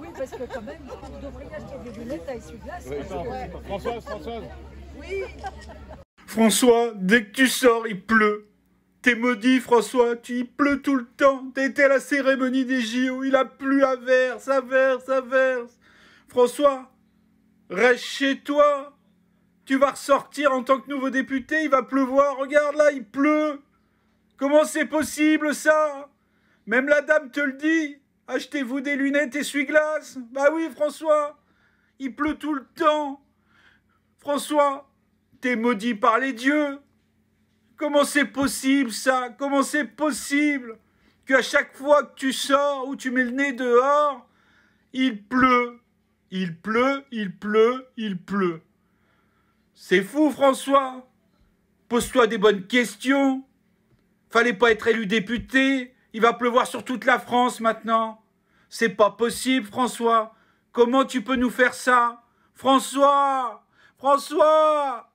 Oui, parce que quand même, François, dès que tu sors, il pleut. T'es maudit, François, tu y pleut tout le temps. T'étais à la cérémonie des JO, il a plu à verse, à verse, à verse. François, reste chez toi. Tu vas ressortir en tant que nouveau député, il va pleuvoir. Regarde là, il pleut. Comment c'est possible ça Même la dame te le dit. Achetez-vous des lunettes essuie-glace Bah oui, François Il pleut tout le temps François, t'es maudit par les dieux Comment c'est possible ça Comment c'est possible qu'à chaque fois que tu sors ou tu mets le nez dehors, il pleut Il pleut, il pleut, il pleut. C'est fou, François Pose-toi des bonnes questions. Fallait pas être élu député, il va pleuvoir sur toute la France maintenant. C'est pas possible, François. Comment tu peux nous faire ça François François